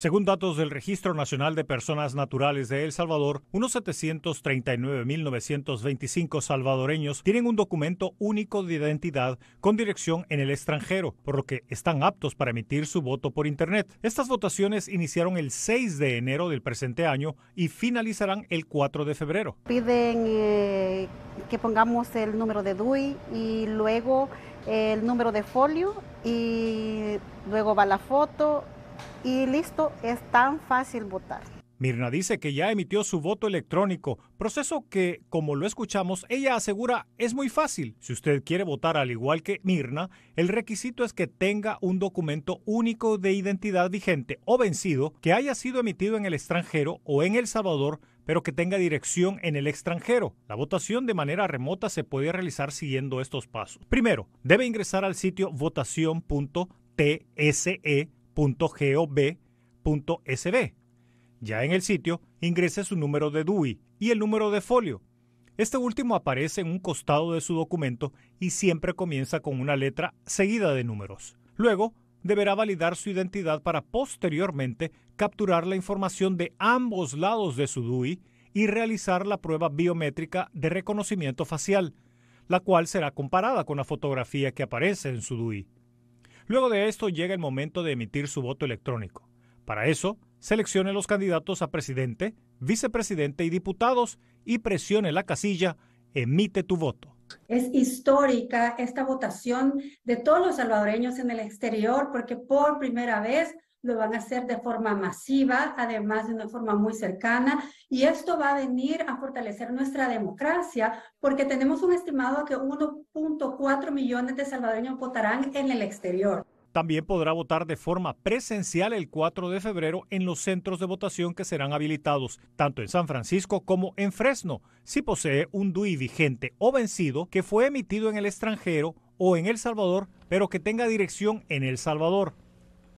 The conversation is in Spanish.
Según datos del Registro Nacional de Personas Naturales de El Salvador, unos 739.925 salvadoreños tienen un documento único de identidad con dirección en el extranjero, por lo que están aptos para emitir su voto por Internet. Estas votaciones iniciaron el 6 de enero del presente año y finalizarán el 4 de febrero. Piden eh, que pongamos el número de DUI y luego el número de folio y luego va la foto y listo, es tan fácil votar. Mirna dice que ya emitió su voto electrónico, proceso que, como lo escuchamos, ella asegura es muy fácil. Si usted quiere votar al igual que Mirna, el requisito es que tenga un documento único de identidad vigente o vencido que haya sido emitido en el extranjero o en El Salvador pero que tenga dirección en el extranjero. La votación de manera remota se puede realizar siguiendo estos pasos. Primero, debe ingresar al sitio votación.tse www.gov.sb. Ya en el sitio, ingrese su número de DUI y el número de folio. Este último aparece en un costado de su documento y siempre comienza con una letra seguida de números. Luego, deberá validar su identidad para posteriormente capturar la información de ambos lados de su DUI y realizar la prueba biométrica de reconocimiento facial, la cual será comparada con la fotografía que aparece en su DUI. Luego de esto llega el momento de emitir su voto electrónico. Para eso, seleccione los candidatos a presidente, vicepresidente y diputados y presione la casilla Emite tu voto. Es histórica esta votación de todos los salvadoreños en el exterior porque por primera vez lo van a hacer de forma masiva, además de una forma muy cercana, y esto va a venir a fortalecer nuestra democracia, porque tenemos un estimado que 1.4 millones de salvadoreños votarán en el exterior. También podrá votar de forma presencial el 4 de febrero en los centros de votación que serán habilitados tanto en San Francisco como en Fresno, si posee un DUI vigente o vencido que fue emitido en el extranjero o en El Salvador, pero que tenga dirección en El Salvador.